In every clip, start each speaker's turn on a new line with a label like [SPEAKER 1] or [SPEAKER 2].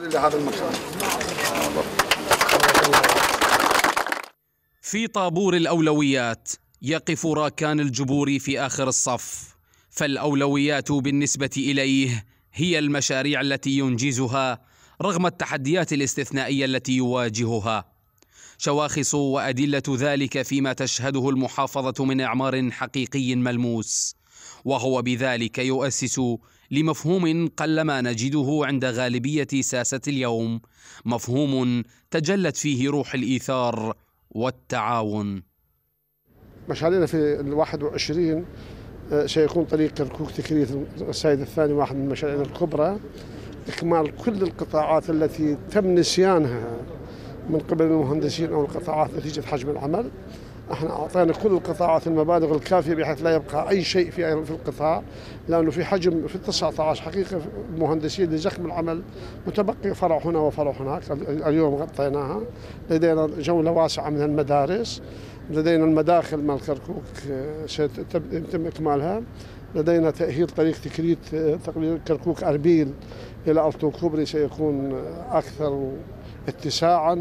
[SPEAKER 1] لهذا المكان
[SPEAKER 2] في طابور الأولويات يقف راكان الجبور في آخر الصف فالأولويات بالنسبة إليه هي المشاريع التي ينجزها رغم التحديات الاستثنائية التي يواجهها شواخص وأدلة ذلك فيما تشهده المحافظة من إعمار حقيقي ملموس وهو بذلك يؤسس لمفهوم قلما نجده عند غالبيه ساسه اليوم مفهوم تجلت فيه روح الايثار والتعاون
[SPEAKER 1] مشاريعنا في الواحد وعشرين آه، سيكون طريق كركوك تكريت السيد الثاني واحد من المشاريع الكبرى إكمال كل القطاعات التي تم نسيانها من قبل المهندسين أو القطاعات نتيجة حجم العمل احنا اعطينا كل القطاعات المبالغ الكافيه بحيث لا يبقى اي شيء في في القطاع لانه في حجم في 19 حقيقه مهندسين لزخم العمل متبقي فرع هنا وفرع هناك اليوم غطيناها لدينا جوله واسعه من المدارس لدينا المداخل مال كركوك آه، سيتم اكمالها لدينا تأهيل طريق تكريت آه، تقريبا كركوك أربيل إلى ألطو كوبري سيكون آه، أكثر اتساعا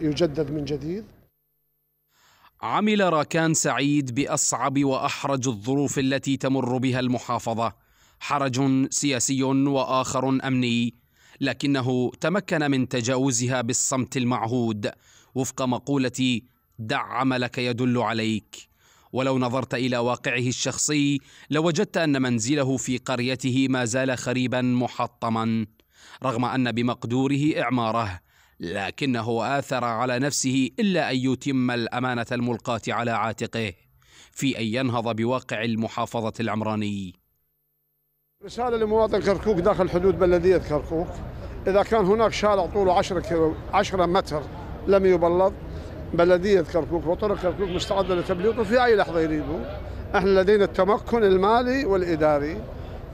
[SPEAKER 1] ويجدد من جديد
[SPEAKER 2] عمل راكان سعيد باصعب واحرج الظروف التي تمر بها المحافظه حرج سياسي واخر امني لكنه تمكن من تجاوزها بالصمت المعهود وفق مقوله دع عملك يدل عليك ولو نظرت الى واقعه الشخصي لوجدت ان منزله في قريته ما زال خريبا محطما رغم ان بمقدوره اعماره لكنه آثر على نفسه إلا أن يتم الأمانة الملقاة على عاتقه في أن ينهض بواقع المحافظة العمراني
[SPEAKER 1] رسالة لمواطن كركوك داخل حدود بلدية كركوك إذا كان هناك شارع طوله 10 كيلو 10 متر لم يبلط بلدية كركوك وطرق كركوك مستعدة لتبليطه في أي لحظة يريدوا احنا لدينا التمكن المالي والإداري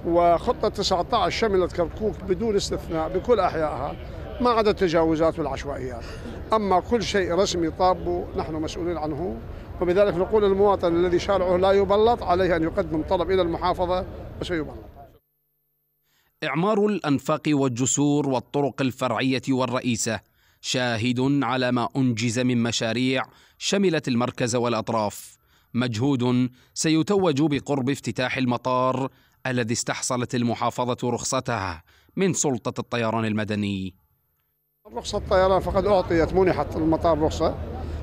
[SPEAKER 1] وخطة 19 شملت كركوك بدون استثناء بكل أحيائها ما عدا التجاوزات والعشوائيات أما كل شيء رسمي طاب نحن مسؤولين عنه وبذلك نقول المواطن الذي شارعه لا يبلط عليه أن يقدم طلب إلى المحافظة وسيبلط
[SPEAKER 2] إعمار الأنفاق والجسور والطرق الفرعية والرئيسة شاهد على ما أنجز من مشاريع شملت المركز والأطراف مجهود سيتوج بقرب افتتاح المطار الذي استحصلت المحافظة رخصتها من سلطة الطيران المدني
[SPEAKER 1] رخصة الطيران فقد أعطيت منحت المطار رخصة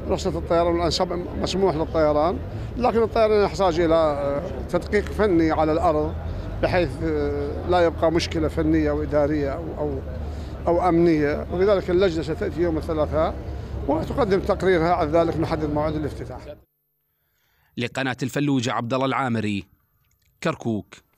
[SPEAKER 1] رخصة الطيران الآن مسموح للطيران لكن الطيران يحتاج إلى آه، تدقيق فني على الأرض بحيث آه، لا يبقى مشكلة فنية أو إدارية أو أو, أو أمنية ولذلك اللجنة ستأتي يوم الثلاثاء وتقدم تقريرها عن ذلك نحدد موعد الافتتاح
[SPEAKER 2] لقناة الفلوجه عبد الله العامري كركوك